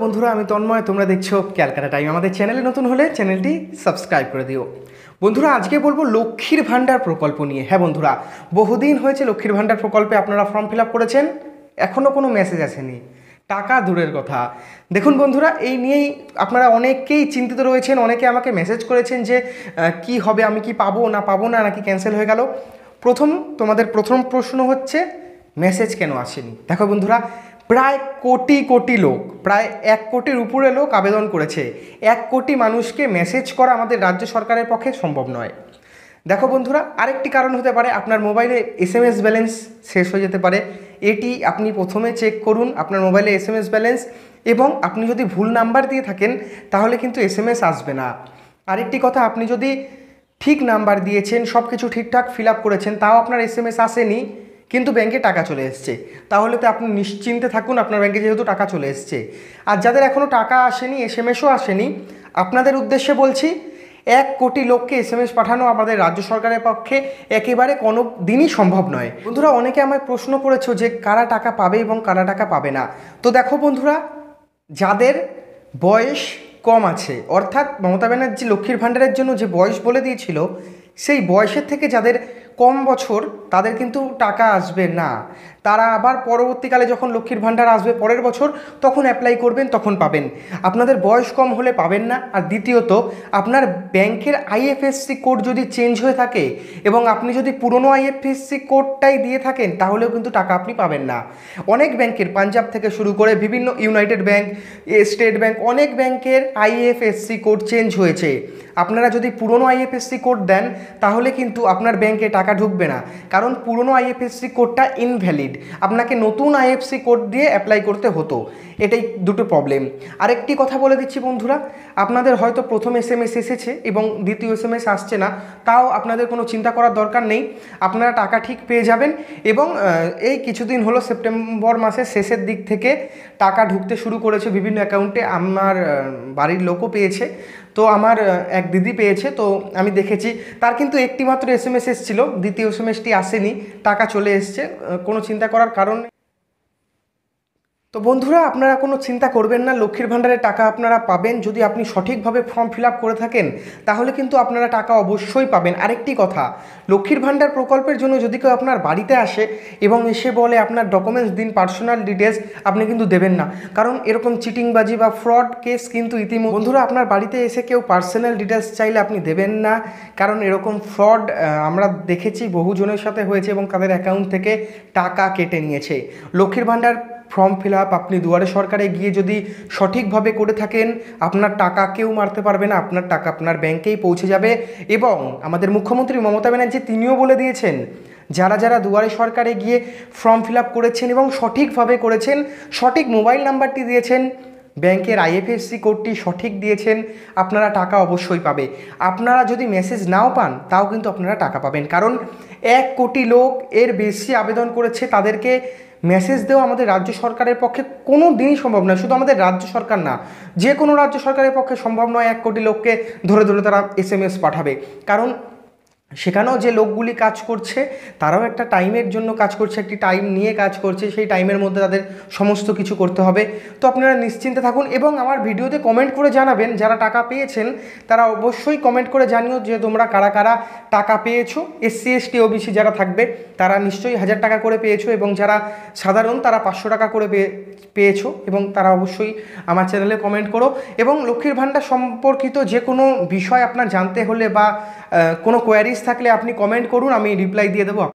বন্ধুরা আমি তন্ময় তোমরা দেখছো ক্যালকাটা টাইম আমাদের চ্যানেলে নতুন হলে চ্যানেলটি সাবস্ক্রাইব করে দিও বন্ধুরা আজকে বলবো লক্ষ্মীর ভাণ্ডার প্রকল্প নিয়ে হ্যাঁ বন্ধুরা বহুদিন হয়েছে লক্ষ্মীর ভাণ্ডার প্রকল্পে আপনারা ফর্ম ফিল করেছেন এখনও কোনো মেসেজ আসেনি টাকা দূরের কথা দেখুন বন্ধুরা এই নিয়েই আপনারা অনেকেই চিন্তিত রয়েছেন অনেকে আমাকে মেসেজ করেছেন যে কি হবে আমি কি পাবো না পাবো না নাকি ক্যান্সেল হয়ে গেল প্রথম তোমাদের প্রথম প্রশ্ন হচ্ছে মেসেজ কেন আসেনি দেখো বন্ধুরা প্রায় কোটি কোটি লোক প্রায় এক কোটির উপরে লোক আবেদন করেছে এক কোটি মানুষকে মেসেজ করা আমাদের রাজ্য সরকারের পক্ষে সম্ভব নয় দেখো বন্ধুরা আরেকটি কারণ হতে পারে আপনার মোবাইলে এস এম ব্যালেন্স শেষ হয়ে যেতে পারে এটি আপনি প্রথমে চেক করুন আপনার মোবাইলে এস এম এস ব্যালেন্স এবং আপনি যদি ভুল নাম্বার দিয়ে থাকেন তাহলে কিন্তু এসএমএস এস আসবে না আরেকটি কথা আপনি যদি ঠিক নাম্বার দিয়েছেন সব কিছু ঠিকঠাক ফিল আপ করেছেন তাও আপনার এস এম এস আসেনি কিন্তু ব্যাংকে টাকা চলে এসছে তাহলে তো আপনি নিশ্চিন্তে থাকুন আপনার ব্যাংকে যেহেতু টাকা চলে এসছে আর যাদের এখনও টাকা আসেনি এস এম এসও আসেনি আপনাদের উদ্দেশ্যে বলছি এক কোটি লোককে এস এম এস পাঠানো আমাদের রাজ্য সরকারের পক্ষে একেবারে কোনো দিনই সম্ভব নয় বন্ধুরা অনেকে আমায় প্রশ্ন করেছো যে কারা টাকা পাবে এবং কারা টাকা পাবে না তো দেখো বন্ধুরা যাদের বয়স কম আছে অর্থাৎ মমতা ব্যানার্জি লক্ষ্মীর ভাণ্ডারের জন্য যে বয়স বলে দিয়েছিল সেই বয়সের থেকে যাদের কম বছর তাদের কিন্তু টাকা আসবে না তারা আবার পরবর্তীকালে যখন লক্ষ্মীর ভাণ্ডার আসবে পরের বছর তখন অ্যাপ্লাই করবেন তখন পাবেন আপনাদের বয়স কম হলে পাবেন না আর দ্বিতীয়ত আপনার ব্যাংকের আইএফএসসি কোড যদি চেঞ্জ হয়ে থাকে এবং আপনি যদি পুরনো আইএফএসসি কোডটাই দিয়ে থাকেন তাহলেও কিন্তু টাকা আপনি পাবেন না অনেক ব্যাংকের পাঞ্জাব থেকে শুরু করে বিভিন্ন ইউনাইটেড ব্যাংক স্টেট ব্যাংক অনেক ব্যাংকের আইএফএসসি কোড চেঞ্জ হয়েছে আপনারা যদি পুরনো আইএফএসসি কোড দেন তাহলে কিন্তু আপনার ব্যাংকে টাকা টাকা ঢুকবে না কারণ পুরনো আইএফএসসি কোডটা ইনভ্যালিড আপনাকে নতুন আইএফসি কোড দিয়ে অ্যাপ্লাই করতে হতো এটাই দুটো প্রবলেম আরেকটি কথা বলে দিচ্ছি বন্ধুরা আপনাদের হয়তো প্রথম এস এম এস এসেছে এবং দ্বিতীয় এস এম এস আসছে না তাও আপনাদের কোনো চিন্তা করার দরকার নেই আপনারা টাকা ঠিক পেয়ে যাবেন এবং এই কিছুদিন হলো সেপ্টেম্বর মাসের শেষের দিক থেকে টাকা ঢুকতে শুরু করেছে বিভিন্ন অ্যাকাউন্টে আমার বাড়ির লোকও পেয়েছে তো আমার এক দিদি পেয়েছে তো আমি দেখেছি তার কিন্তু একটি মাত্র এস এম এস এসেছিলো দ্বিতীয় এস এম এসটি আসেনি টাকা চলে এসছে কোনো চিন্তা করার কারণ তো বন্ধুরা আপনারা কোনো চিন্তা করবেন না লক্ষ্মীর ভাণ্ডারের টাকা আপনারা পাবেন যদি আপনি সঠিকভাবে ফর্ম ফিল করে থাকেন তাহলে কিন্তু আপনারা টাকা অবশ্যই পাবেন আরেকটি কথা লক্ষ্মীর ভাণ্ডার প্রকল্পের জন্য যদি কেউ আপনার বাড়িতে আসে এবং এসে বলে আপনার ডকুমেন্টস দিন পার্সোনাল ডিটেলস আপনি কিন্তু দেবেন না কারণ এরকম চিটিংবাজি বা ফ্রড কেস কিন্তু ইতিমধ্যে বন্ধুরা আপনার বাড়িতে এসে কেউ পার্সোনাল ডিটেলস চাইলে আপনি দেবেন না কারণ এরকম ফ্রড আমরা দেখেছি বহুজনের সাথে হয়েছে এবং তাদের অ্যাকাউন্ট থেকে টাকা কেটে নিয়েছে লক্ষ্মীর ভাণ্ডার ফর্ম ফিল আপ আপনি দুয়ারে সরকারে গিয়ে যদি সঠিকভাবে করে থাকেন আপনার টাকা কেউ মারতে পারবে না আপনার টাকা আপনার ব্যাংকেই পৌঁছে যাবে এবং আমাদের মুখ্যমন্ত্রী মমতা ব্যানার্জি তিনিও বলে দিয়েছেন যারা যারা দুয়ারে সরকারে গিয়ে ফর্ম ফিল আপ করেছেন এবং সঠিকভাবে করেছেন সঠিক মোবাইল নাম্বারটি দিয়েছেন ব্যাংকের আইএফএসসি কোডটি সঠিক দিয়েছেন আপনারা টাকা অবশ্যই পাবে আপনারা যদি মেসেজ নাও পান তাও কিন্তু আপনারা টাকা পাবেন কারণ এক কোটি লোক এর বেশি আবেদন করেছে তাদেরকে মেসেজ দেওয়া আমাদের রাজ্য সরকারের পক্ষে কোনো দিনই সম্ভব নয় শুধু আমাদের রাজ্য সরকার না যে কোনো রাজ্য সরকারের পক্ষে সম্ভব নয় এক কোটি লোককে ধরে ধরে তারা এস পাঠাবে কারণ সেখানেও যে লোকগুলি কাজ করছে তারাও একটা টাইমের জন্য কাজ করছে একটি টাইম নিয়ে কাজ করছে সেই টাইমের মধ্যে তাদের সমস্ত কিছু করতে হবে তো আপনারা নিশ্চিন্তে থাকুন এবং আমার ভিডিওতে কমেন্ট করে জানাবেন যারা টাকা পেয়েছেন তারা অবশ্যই কমেন্ট করে জানিও যে তোমরা কারা কারা টাকা পেয়েছো এসসি এসটি ওবিসি যারা থাকবে তারা নিশ্চয়ই হাজার টাকা করে পেয়েছো এবং যারা সাধারণ তারা পাঁচশো টাকা করে পেয়েছো এবং তারা অবশ্যই আমার চ্যানেলে কমেন্ট করো এবং লক্ষ্মীর ভাণ্ডার সম্পর্কিত যে কোনো বিষয় আপনার জানতে হলে বা কোনো কোয়ারি থাকলে আপনি কমেন্ট করুন আমি রিপ্লাই দিয়ে দেবো